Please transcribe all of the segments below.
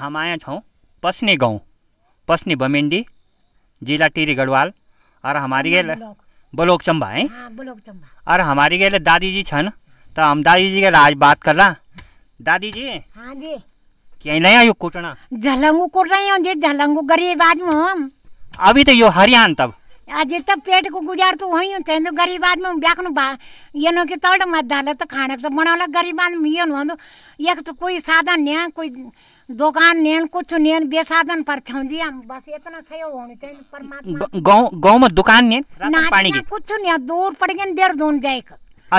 हम आया छो पसनी गांव पसनी बमिंडी जिला टीरी गढ़वाल और हाँ, हमारी गेल ब्लॉक चंबा है और हमारी गेल दादी जी छन तो हम दादी जी के आज बात कर ला दादी जी हाँ जी क्या नहीं आयो कुटना झलंगू कुट रहे हैं जी झलंगू गरीब आदमी हो हम अभी तो यो हरियाण तब आज तब पेट को गुजार तो वही चाहिए तो गरीब आदमी ब्याकनु बा ये नो कि तड़ मत डाले तो खाने तो बना लग गरीब आदमी ये नो एक तो कोई साधन नहीं है कोई दुकान नेन कुछ नेन बेसादन पर छौ जी हम बस इतना सहयोग होनी चाहिए परमात्मा गांव गांव में दुकान नेन पानी की कुछ नहीं दूर पड़ गए देर दून जाए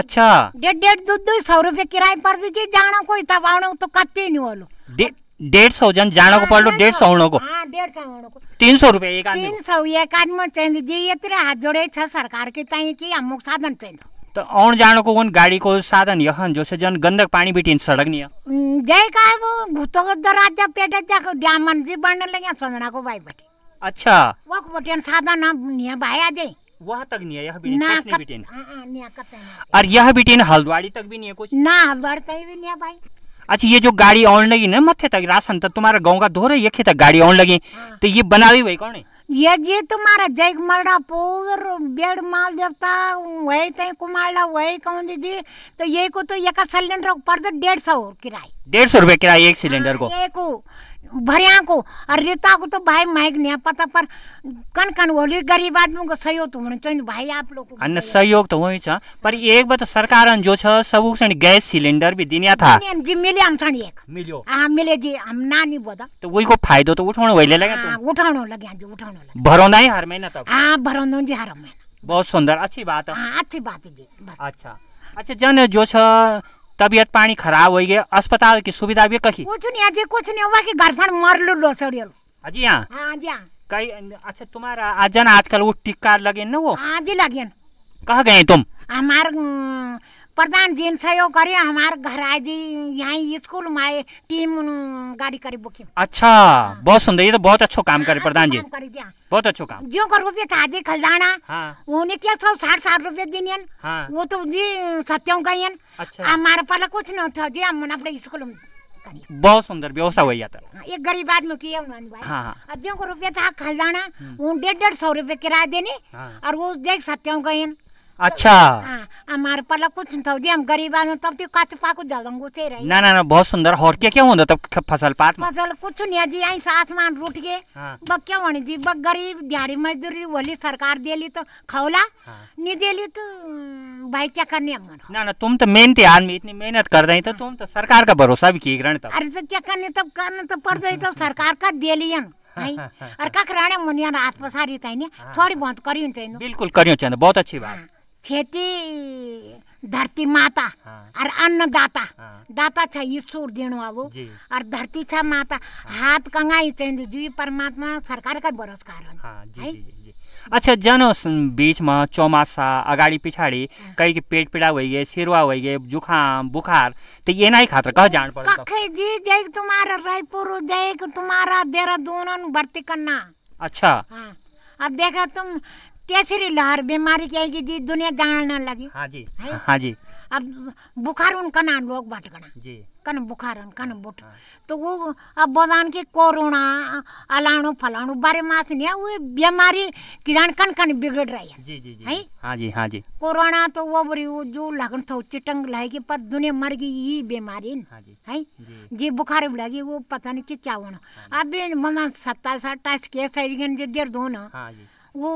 अच्छा डेढ़ डेढ़ दो दो सौ रुपए किराए पर दीजिए जानो कोई तब आने तो कत्ती नहीं होलो डेढ़ सौ जन जानो को पड़ लो डेढ़ सौ होने को हाँ डेढ़ सौ होने को तीन सौ रुपये एक आदमी तीन सौ एक आदमी चाहिए जी इतने हाथ जोड़े छह सरकार के चाहिए की हम साधन चाहिए तो औन जानो को वन गाड़ी को साधन यहाँ जो से जन गंदक पानी बिटिन सड़क अच्छा। निया जय काय वो भूतो को जब पेट जाको डायमंड जी बनने लगे सोना को भाई बटे अच्छा वो को बटिन साधन ना निया भाई आ जाई वहां तक नहीं है यह बिटिन कुछ नहीं बिटिन और यह बिटिन हल्द्वाड़ी तक भी नहीं है कुछ ना हल्द्वाड़ी तक भी नहीं है भाई अच्छा ये जो गाड़ी ऑन लगी ना मथे तक राशन तक तुम्हारा गांव का धोरे है ये तक गाड़ी ऑन लगी तो ये बना हुई कौन है ये जी तुम्हारा जय पूर बेड़ माल देवता वही तय ला वही कहूँ दीदी तो ये को तो एक सिलेंडर पड़ता डेढ़ सौ किराए डेढ़ सौ रुपए किराए एक सिलेंडर हाँ, को एक भरिया को और रीता को तो भाई माइक नहीं पता पर कन कन होली गरीब आदमी को सहयोग तो होना चाहिए भाई आप लोग अन्य तो सहयोग तो वही छ पर एक बात तो सरकार जो छ सब गैस सिलेंडर भी दिनिया था जी मिले हम सण एक मिलियो हां मिले जी हम नानी बोदा तो वही को फायदा तो उठाने होइले लगे तो लगे हाँ जी उठाउन लगे भरोंदा हर महीना तक हां भरोंदा जी हर महीना बहुत सुंदर अच्छी बात है हाँ, अच्छी बात है जी अच्छा अच्छा जन जो छ तबियत पानी खराब हो गए अस्पताल की सुविधा भी कही कुछ नहीं अजी कुछ नहीं हुआ कि घर फन मर लो लो सड़ियो अजी हाँ कई अच्छा तुम्हारा आजन आजकल वो टिक्का लगे ना वो हाँ जी लगे कहा गए तुम हमारे प्रधान जिन सहयोग करे हमारे घर आए जी यहाँ स्कूल में आए टीम गाड़ी करी बुकिंग अच्छा हाँ। बहुत सुंदर ये तो बहुत अच्छा काम करे प्रधान जी हाँ। बहुत अच्छा काम जो कर रुपये था जी खलदाना हाँ। उन्हें क्या सौ साठ साठ रुपये दिन वो तो जी सत्यों का અચ્છા આ મારા પાલા કુછ ન થા જે મને આપણે સ્કૂલ બહુ સુંદર વ્યવસ્થા હોય યાર एक गरीब आदमी की है भाई हाँ हाँ अध्ययन को रुपया था खलदाना हम्म। वो डेढ़ डेढ़ सौ रुपये किराया देने हाँ। और वो देख सकते हो गए अच्छा हाँ, हमारे पला कुछ नहीं था जी हम गरीब आदमी तब तो काच पाको जलंगो से रहे ना ना ना बहुत सुंदर और क्या क्या होता तब फसल पात फसल कुछ नहीं जी यहीं आसमान रूट गए हाँ। बक क्या होने जी बक गरीब दिहाड़ी मजदूरी वाली सरकार दे ली तो खौला नहीं दे ली तो भाई क्या करने ना ना तुम तो मेहनत आदमी इतनी मेहनत कर रही तो तुम तो सरकार का भरोसा भी की अरे तो क्या करने तब करने तो पड़ गई तो सरकार का दे लिया और का कराने मुनिया हाथ पसारी था थोड़ी बहुत करियो चाहिए बिल्कुल करियो चाहिए बहुत अच्छी बात हाँ, खेती धरती माता हाँ। और अन्न हाँ। दाता दाता छ ईश्वर दिनु अब और धरती छ माता हाथ कंगाई चाहिए जी परमात्मा सरकार का भरोसा है अच्छा जानो बीच में चौमासा पिछाड़ी कहीं के पेट पीडा सिरवा हो गए जुखाम बुखार तो ये ही खातर कह जान पड़ता कखे जी जाए तुम्हारा रायपुर जाए तुम्हारा भर्ती करना अच्छा अब देखा तुम कैसी लहर बीमारी आएगी जी दुनिया जानने लगी जी हाँ जी अब बुखार उन कनान लोग बांट गणा कन बुखार उन कन हाँ, बुट हाँ। तो वो अब बोदान के कोरोना अलाणु फलाणु बारे मास नहीं वो बीमारी किसान कन कन बिगड़ रही है जी जी जी हैं हां जी हां जी कोरोना तो वो बरी वो जो लगन था चिटंग लाएगी पर दुनिया मर गई ये बीमारी हां जी हैं जी बुखार भी लगी वो पता नहीं क्या होना हाँ अब मन सत्ता सा टेस्ट के अट्ठाईस गन जे देर दो ना हां जी वो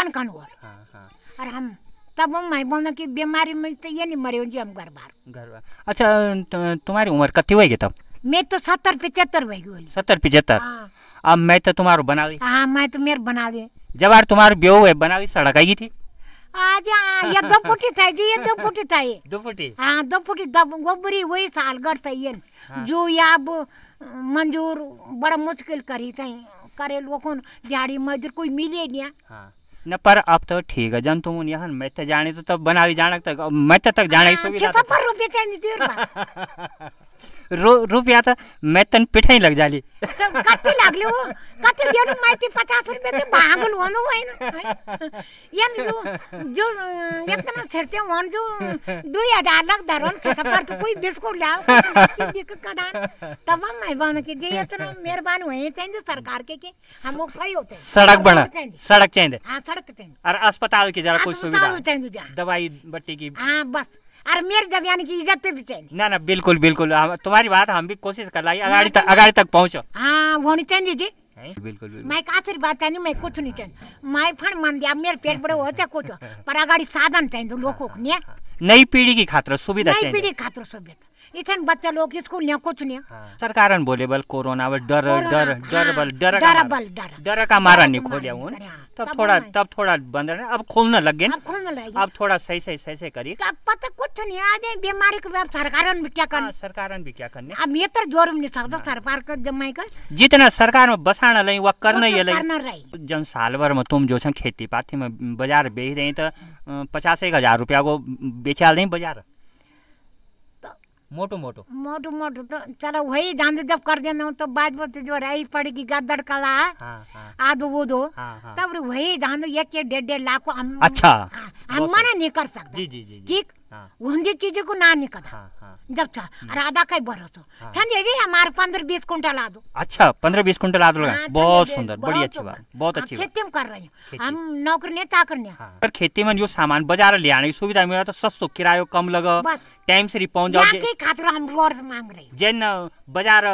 कन कन हो हां हां और हम तब हम माई बोल की बीमारी में तो ये नहीं मरे जी हम घर बार घर बार अच्छा तुम्हारी उम्र कती होगी तब मैं तो सत्तर पिचहत्तर वही बोली सत्तर पिचहत्तर हाँ। अब मैं तो तुम्हारो दी हाँ मैं तो मेरे बना दे जब आर तुम्हारो ब्यो है बना दी सड़क आई थी आज हाँ, ये दो फुटी था जी ये दो फुटी था ये दो फुटी हाँ दो फुटी दब गोबरी वही साल घर था ये हाँ। जो ये अब मंजूर बड़ा मुश्किल करी था करे लोगों दिहाड़ी मजदूर कोई मिले नहीं हाँ न पर अब तो ठीक है जन तुम यहाँ मैं तो जाने तो तब बना भी जाने तक मैं तो तक जाने हाँ, रुपया तो मैं तन ही लग जाली कत्ते लग लियो कत्ते दियो ना मैं ती 50 रुपया ते भांगल होनु ये ना जो जो ये तो ना इतना हैं वहाँ जो दो या चार लाख धरन के सफर तो कोई बिस्कुट ला दिक कडान तब हम मैं बन के ना इतना मेहरबानी होए चाहिए सरकार के के हम लोग सही होते सड़क बना सड़क चेंज हाँ सड़क चेंज और अस्पताल की जरा कोई सुविधा हाँ। दवाई बट्टी की हाँ बस और मेरे दबियान की इज्जत पे भी चाहिए ना ना बिल्कुल बिल्कुल तुम्हारी बात हम भी कोशिश कर लाई तो- अगाड़ी तक पहुँचो हाँ वो नहीं चाहिए जी बिल्कुल मैं का बात चाहिए मैं कुछ नहीं चाहिए मैं फन मान दिया मेरे पेट बड़े होते कुछ पर अगाड़ी साधन चाहिए लोगों को नई पीढ़ी की खातर सुविधा नई पीढ़ी खातर सुविधा इसन बच्चा लोग स्कूल ने कुछ नहीं हाँ। सरकार बोले बल कोरोना बल डर डर हाँ। डर बल डर डर बल डर डर का मारा नहीं खोलिया हूँ हाँ, तब थोड़ा तब थोड़ा बंद रहे अब खोलना लग गए अब थोड़ा सही सही सही सही करी अब पता कुछ नहीं आज जाए बीमारी के बाद सरकार भी क्या करना हाँ, सरकार भी क्या करने अब ये तो जोर नहीं सकता सरकार का जमाई कर जितना सरकार में बसाना लई वह करना ही लई जन साल भर में तुम जो खेती पाती में बाजार बेच रही तो पचास एक हजार रुपया को बेचा दें बाजार मोटो मोटो मोटो मोटो तो चलो वही धाम जब कर देना तो बाद में जो रही पड़ेगी गद्दड़ कला हाँ, हाँ, आधो वो दो हाँ, हाँ, तब वही धाम एक डेढ़ डेढ़ लाख को अच्छा हम हाँ, मना नहीं कर सकते जी जी जी ठीक उन्दी चीज को ना निकल हाँ, हाँ, जब था राधा का ही बरसो ठंड ये जी हमारे पंद्रह बीस कुंटल आदो अच्छा पंद्रह बीस कुंटल आदो लगा बहुत सुंदर बढ़िया अच्छी बात बहुत अच्छी खेती में कर रहे हैं हम नौकरी नहीं ताकर नहीं पर खेती में जो सामान बाजार ले आने की सुविधा मिला तो सस्तो किरायो कम लगा टाइम से पहुंच जाओ के खातिर हम रोज मांग रहे हैं जैन बाजार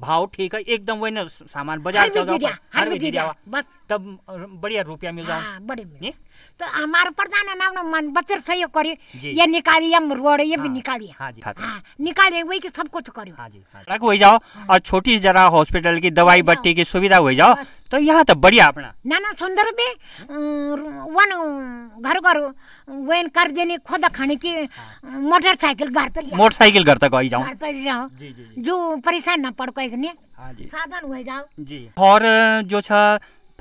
भाव ठीक है एकदम वही ना सामान बाजार चल रहा है हर भी दिया बस तब बढ़िया रुपया मिल जाओ बढ़िया तो हमारे प्रधान ने नाम मन बच्चर सही करियो ये निकालिए रोड ये भी निकालिए हाँ जी हाँ निकालिए वही की सब कुछ करियो हाँ जी हाँ रख वही जाओ और छोटी जरा हॉस्पिटल की दवाई बट्टी की सुविधा हो जाओ तो यहाँ तो बढ़िया अपना ना ना सुंदर भी वन घर घर वेन कर देने खुद खाने की मोटरसाइकिल घर मोटरसाइकिल घर तक आई जाओ घर तक जाओ जो परेशान ना पड़ को साधन हो जाओ जी और जो छा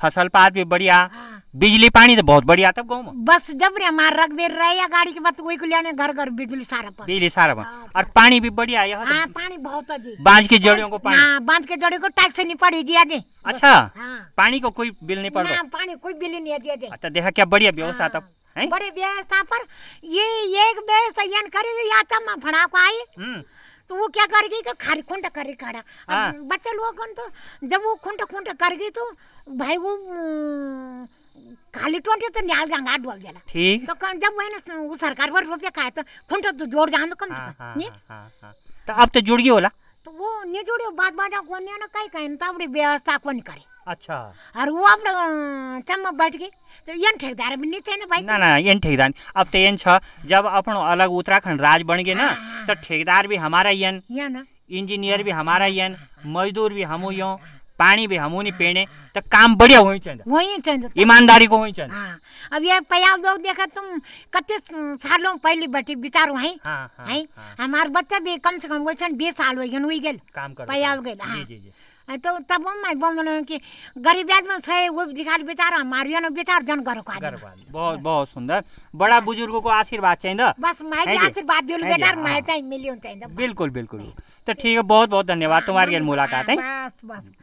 फसल पात भी बढ़िया हाँ। बिजली पानी तो बहुत बढ़िया था गाँव में बस जब रे हमारा रख दे रहे या गाड़ी के बाद वही तो को लेने घर घर बिजली सारा पर बिजली सारा पर हाँ। और पानी भी बढ़िया है तो। हां पानी बहुत है जी बांझ के जड़ियों को पानी हां बांझ के जड़ियों को टैक्स से नहीं पड़ी दिया जी अच्छा हां पानी को कोई बिल नहीं पड़ता पानी कोई बिल नहीं दिया जी अच्छा देखा क्या बढ़िया व्यवस्था तब हाँ। बड़े व्यवस्था पर ये एक बे सयन या चम फड़ा को आई हम्म। तो वो क्या कर गई खारी खुंड करे खड़ा बच्चे लोग तो जब वो खुंड खुंड कर गई तो भाई वो खाली अं, टोटे तर तो न्याल रंग आठ बोल ठीक तो कम जब वही ना वो सरकार पर रुपया खाए तो खुन तो जोड़ जान कम तो हाँ, हाँ, नहीं हाँ, तो अब तो जुड़ गई होला तो वो नहीं जुड़े बात बात को नहीं ना कई कहीं तो अपनी व्यवस्था कौन करे अच्छा और वो अपने अं, चम्मा बैठ गई तो यन ठेकेदार भी नहीं चाहिए भाई ना ना यन ठेकेदार अब तो यन छ जब अपन अलग उत्तराखंड राज बन गए ना तो ठेकेदार भी हमारा यन इंजीनियर भी हमारा यन मजदूर भी हम यो पानी भी हम नहीं पीने तो काम बढ़िया हुई चाहिए वही चाहिए ईमानदारी को हुई चाहिए अब ये पया लोग देखा तुम कते सालों पहले बटी बितारो है हाँ, हाँ, हाँ। हमारे बच्चा भी कम से कम वो बीस साल हुई हुई गेल काम कर पया हो गेल हाँ। तो तब हम मैं बोल कि गरीब आदमी छे वो दिखाल बेचारा हमारे ना बेचार जन घर को आदमी बहुत बहुत सुंदर बड़ा बुजुर्गों को आशीर्वाद चाहिए हाँ? बस मैं आशीर्वाद दियो बेटा मैं मिलियो चाहिए बिल्कुल बिल्कुल तो ठीक है बहुत बहुत धन्यवाद तुम्हारे तुम्हारी मुलाकात है बस बस